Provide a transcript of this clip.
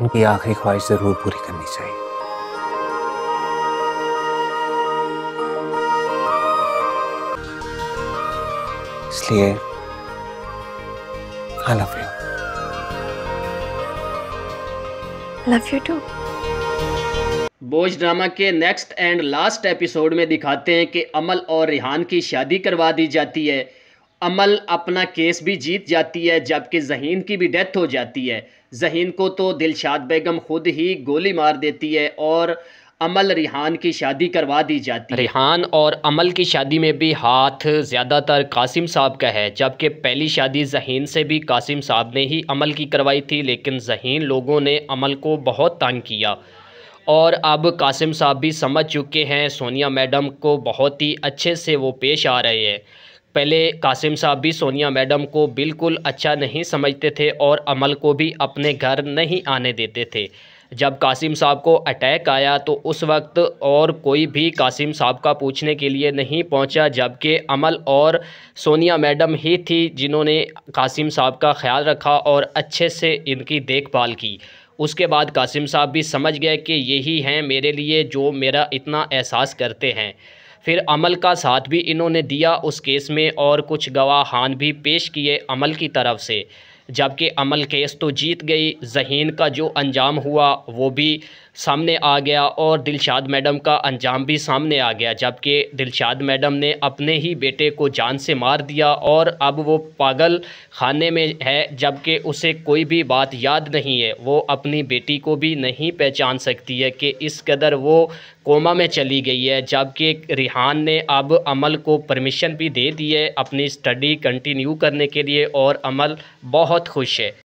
उनकी आखिरी ख्वाहिश ज़रूर पूरी करनी चाहिए इसलिए I love you love you too Bojh drama के नेक्स्ट एंड लास्ट एपिसोड में दिखाते हैं कि अमल और रिहान की शादी करवा दी जाती है अमल अपना केस भी जीत जाती है जबकि जहीन की भी डेथ हो जाती है जहीन को तो दिलशाद बेगम खुद ही गोली मार देती है और अमल रिहान की शादी करवा दी जाती है रिहान और अमल की शादी में भी हाथ ज़्यादातर कासिम साहब का है जबकि पहली शादी जहीन से भी कासिम साहब ने ही अमल की करवाई थी लेकिन जहीन लोगों ने अमल को बहुत तंग किया और अब कासिम साहब भी समझ चुके हैं सोनिया मैडम को बहुत ही अच्छे से वो पेश आ रहे हैं पहले कासिम साहब भी सोनिया मैडम को बिल्कुल अच्छा नहीं समझते थे और अमल को भी अपने घर नहीं आने देते थे जब कासिम साहब को अटैक आया तो उस वक्त और कोई भी कासिम साहब का पूछने के लिए नहीं पहुंचा जबकि अमल और सोनिया मैडम ही थी जिन्होंने कासिम साहब का ख्याल रखा और अच्छे से इनकी देखभाल की उसके बाद कासिम साहब भी समझ गए कि यही हैं मेरे लिए जो मेरा इतना एहसास करते हैं फिर अमल का साथ भी इन्होंने दिया उस केस में और कुछ गवाहान भी पेश किए अमल की तरफ से जबकि अमल केस तो जीत गई जहीन का जो अंजाम हुआ वो भी सामने आ गया और दिलशाद मैडम का अंजाम भी सामने आ गया जबकि दिलशाद मैडम ने अपने ही बेटे को जान से मार दिया और अब वो पागल खाने में है जबकि उसे कोई भी बात याद नहीं है वो अपनी बेटी को भी नहीं पहचान सकती है कि इस कदर वो कोमा में चली गई है जबकि रिहान ने अब अमल को परमिशन भी दे दी है अपनी स्टडी कंटिन्यू करने के लिए और अमल बहुत खुश है